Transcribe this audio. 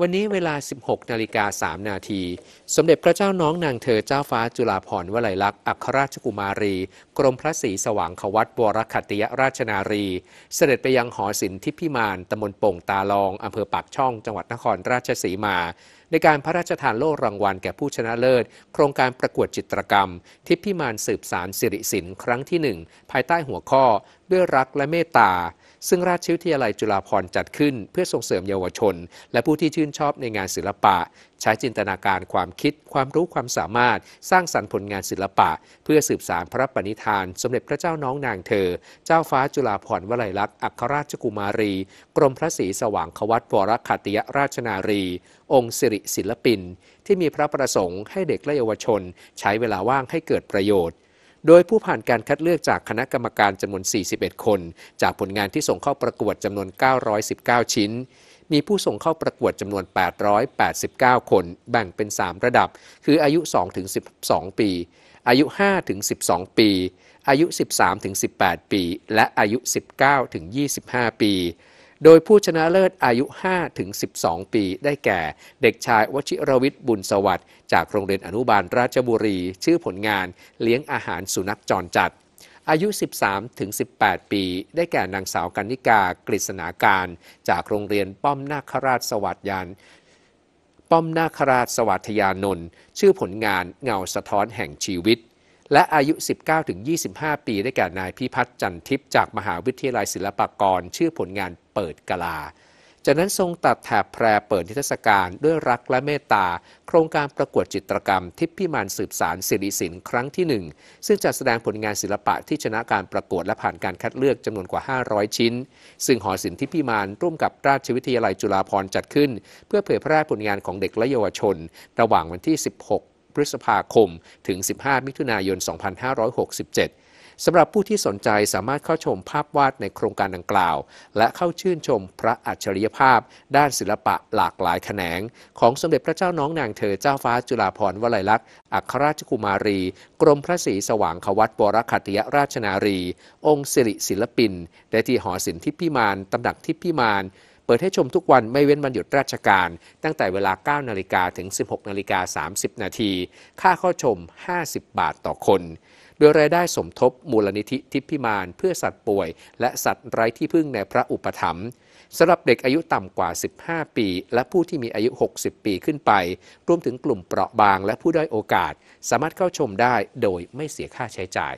วันนี้เวลา 16 นาฬิกา3นาที สมเด็จพระเจ้าน้องนางเธอเจ้าฟ้าจุฬาภรณ์วลัยลักษณ์อัครราชกุมารี กรมพระศรีสว่างขวัตบวรคติยราชนารี เสด็จไปยังหอศิลป์ทิพิมานตำบลโป่งตาลอง อำเภอปากช่องจังหวัดนครราชสีมา ในการพระราชทานโล่รางวัลแก่ผู้ชนะเลิศ โครงการประกวดจิตรกรรมทิพิมานสืบสารสิริสินครั้งที่1ภายใต้หัวข้อ ด้วยรักและเมตตาซึ่งราชวิทยาลัยจุฬาภรณ์จัดขึ้นเพื่อส่งเสริมเยาวชน และผู้ที่ชื่นชอบในงานศิลปะ ใช้จินตนาการความคิดความรู้ความสามารถ สร้างสรรค์ผลงานศิลปะ เพื่อสืบสารพระปณิธาน สมเด็จพระเจ้าน้องนางเธอ เจ้าฟ้าจุฬาภรณ์วลัยลักษณ์อัครราชกุมารีกรมพระศรีสว่างควัตวรคติยราชนารี องค์สิริศิลปินที่มีพระประสงค์ให้เด็กและเยาวชน ใช้เวลาว่างให้เกิดประโยชน์โดยผู้ผ่านการคัดเลือกจากคณะกรรมการจำนวน 41 คน จากผลงานที่ส่งเข้าประกวดจำนวน 919 ชิ้น มีผู้ส่งเข้าประกวดจำนวน 889 คน แบ่งเป็น 3 ระดับ คืออายุ 2-12 ปี อายุ 5-12 ปี อายุ 13-18 ปี และอายุ 19-25 ปีโดยผู้ชนะเลิศอายุ5-12 ปี ได้แก่เด็กชายวชิรวิทย์บุญสวัสดิ์จากโรงเรียนอนุบาลราชบุรีชื่อผลงานเลี้ยงอาหารสุนัขจรจัด อายุ 13-18 ปี ได้แก่นางสาวกันนิกากฤษณาการ จากโรงเรียนป้อมนาคราชสวัสดิ์ยานป้อมนาคราชสวัสดิ์ยานนท์ชื่อผลงานเงาสะท้อนแห่งชีวิตและอายุ 19-25 ปี ได้แก่นายพิพัฒน์จันทิพย์จากมหาวิทยาลัยศิลปากรชื่อผลงานเปิดกลา จากนั้นทรงตัดแถบแพรเปิดนิทรรศการด้วยรักและเมตตา โครงการประกวดจิตรกรรมทิพพิมานสืบสารศิริศิลป์ครั้งที่ 1 ซึ่งจัดแสดงผลงานศิลปะที่ชนะการประกวด และผ่านการคัดเลือกจำนวนกว่า 500 ชิ้น ซึ่งหอศิลป์ทิพพิมานร่วมกับราชวิทยาลัยจุฬาภรณ์จัดขึ้น เพื่อเผยแพร่ผลงานของเด็กและเยาวชน ระหว่างวันที่ 16พฤษภาคม ถึง 15 มิถุนายน 2567 สำหรับผู้ที่สนใจสามารถเข้าชมภาพวาดในโครงการดังกล่าว และเข้าชื่นชมพระอัจฉริยภาพ ด้านศิลปะหลากหลายแขนง ของสมเด็จพระเจ้าน้องนางเธอเจ้าฟ้าจุฬาภรณ์ วลัยลักษณ์ อัครราชกุมารี กรมพระศรีสว่างขวัตบรคัตยราชนารี องค์สิริศิลปิน ได้ที่หอศิลป์ทิพพิมานตำหนักทิพพิมานเปิดให้ชมทุกวันไม่เว้นวันหยุดราชการ ตั้งแต่เวลา 9 นาฬิกาถึง 16 นาฬิกา 30 นาที ค่าเข้าชม 50 บาทต่อคน โดยรายได้สมทบมูลนิธิทิพพิมาน เพื่อสัตว์ป่วยและสัตว์ไร้ที่พึ่งในพระอุปถัมภ์สำหรับเด็กอายุต่ำกว่า 15 ปี และผู้ที่มีอายุ 60 ปีขึ้นไป รวมถึงกลุ่มเปราะบางและผู้ด้อยโอกาสสามารถเข้าชมได้โดยไม่เสียค่าใช้จ่าย